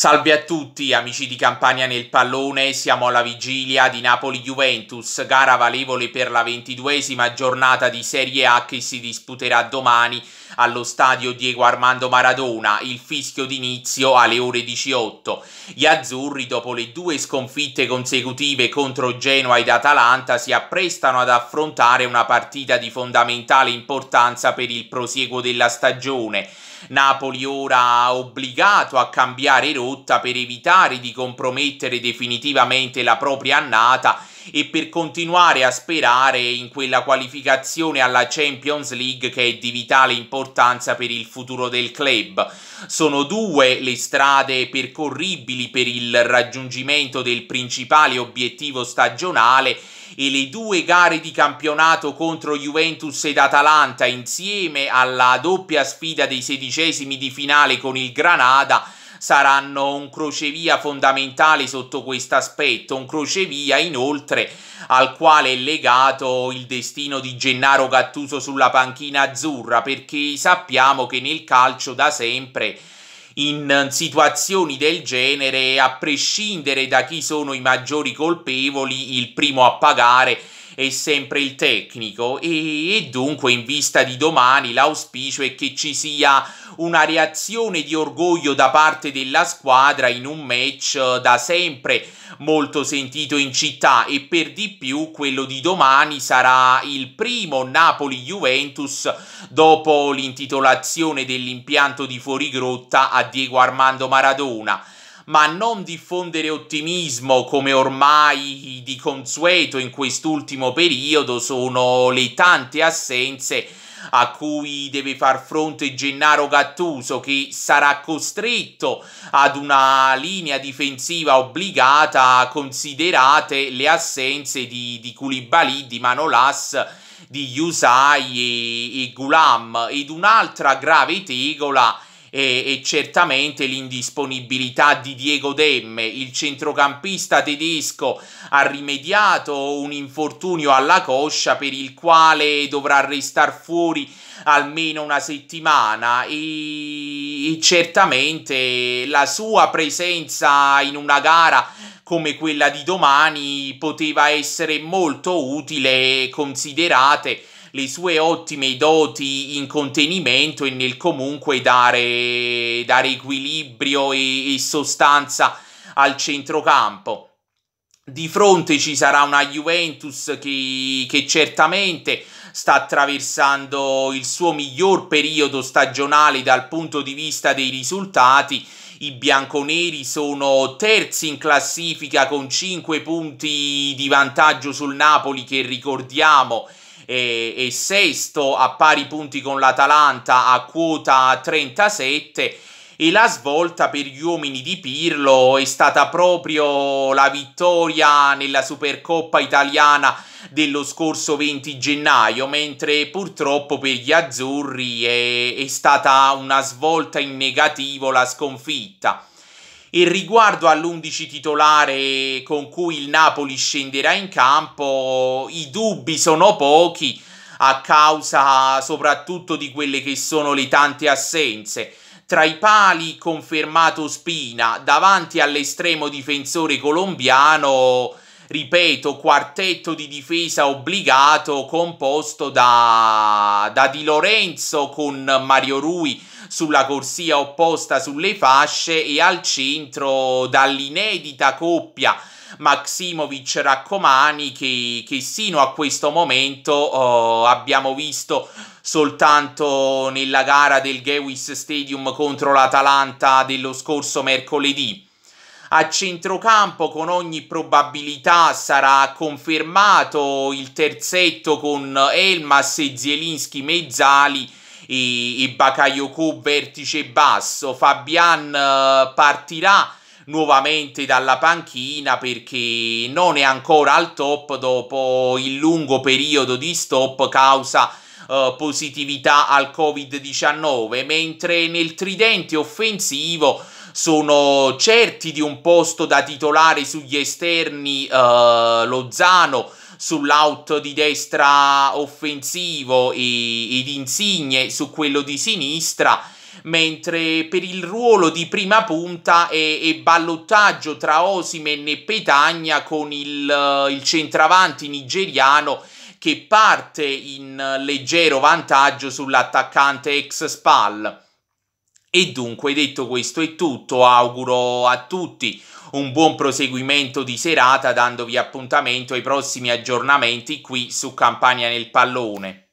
Salve a tutti amici di Campania nel pallone, siamo alla vigilia di Napoli-Juventus, gara valevole per la ventiduesima giornata di Serie A che si disputerà domani allo stadio Diego Armando Maradona, il fischio d'inizio alle ore 18. Gli azzurri, dopo le due sconfitte consecutive contro Genoa ed Atalanta, si apprestano ad affrontare una partita di fondamentale importanza per il prosieguo della stagione Napoli ora obbligato a cambiare rotta per evitare di compromettere definitivamente la propria annata e per continuare a sperare in quella qualificazione alla Champions League che è di vitale importanza per il futuro del club. Sono due le strade percorribili per il raggiungimento del principale obiettivo stagionale e le due gare di campionato contro Juventus ed Atalanta insieme alla doppia sfida dei sedicesimi di finale con il Granada saranno un crocevia fondamentale sotto questo aspetto, un crocevia inoltre al quale è legato il destino di Gennaro Gattuso sulla panchina azzurra, perché sappiamo che nel calcio da sempre in situazioni del genere, a prescindere da chi sono i maggiori colpevoli, il primo a pagare è sempre il tecnico e, e dunque in vista di domani l'auspicio è che ci sia una reazione di orgoglio da parte della squadra in un match eh, da sempre molto sentito in città e per di più quello di domani sarà il primo Napoli-Juventus dopo l'intitolazione dell'impianto di fuorigrotta a Diego Armando Maradona ma non diffondere ottimismo come ormai di consueto in quest'ultimo periodo sono le tante assenze a cui deve far fronte Gennaro Gattuso che sarà costretto ad una linea difensiva obbligata considerate le assenze di, di Koulibaly, di Manolas, di Yusai e, e Gulam ed un'altra grave tegola e, e certamente l'indisponibilità di Diego Demme, il centrocampista tedesco, ha rimediato un infortunio alla coscia per il quale dovrà restare fuori almeno una settimana e, e certamente la sua presenza in una gara come quella di domani poteva essere molto utile considerate le sue ottime doti in contenimento e nel comunque dare, dare equilibrio e, e sostanza al centrocampo. Di fronte ci sarà una Juventus che, che, certamente sta attraversando il suo miglior periodo stagionale dal punto di vista dei risultati. I bianconeri sono terzi in classifica con 5 punti di vantaggio sul Napoli che ricordiamo e, e sesto a pari punti con l'Atalanta a quota 37 e la svolta per gli uomini di Pirlo è stata proprio la vittoria nella Supercoppa italiana dello scorso 20 gennaio, mentre purtroppo per gli azzurri è, è stata una svolta in negativo la sconfitta. E riguardo all'11 titolare con cui il Napoli scenderà in campo, i dubbi sono pochi a causa soprattutto di quelle che sono le tante assenze. Tra i pali confermato Spina, davanti all'estremo difensore colombiano ripeto, quartetto di difesa obbligato composto da, da Di Lorenzo con Mario Rui sulla corsia opposta sulle fasce e al centro dall'inedita coppia Maximovic Raccomani che, che, sino a questo momento eh, abbiamo visto soltanto nella gara del Gewis Stadium contro l'Atalanta dello scorso mercoledì a centrocampo con ogni probabilità sarà confermato il terzetto con Elmas e Zielinski mezzali e, e Bakayoko vertice basso. Fabian eh, partirà nuovamente dalla panchina perché non è ancora al top dopo il lungo periodo di stop causa eh, positività al Covid-19, mentre nel tridente offensivo sono certi di un posto da titolare sugli esterni eh, Lozano sull'out di destra offensivo e, ed Insigne su quello di sinistra mentre per il ruolo di prima punta è, è ballottaggio tra Osimen e Petagna con il, eh, il centravanti nigeriano che parte in leggero vantaggio sull'attaccante ex Spal. E dunque, detto questo è tutto, auguro a tutti un buon proseguimento di serata dandovi appuntamento ai prossimi aggiornamenti qui su Campania nel Pallone.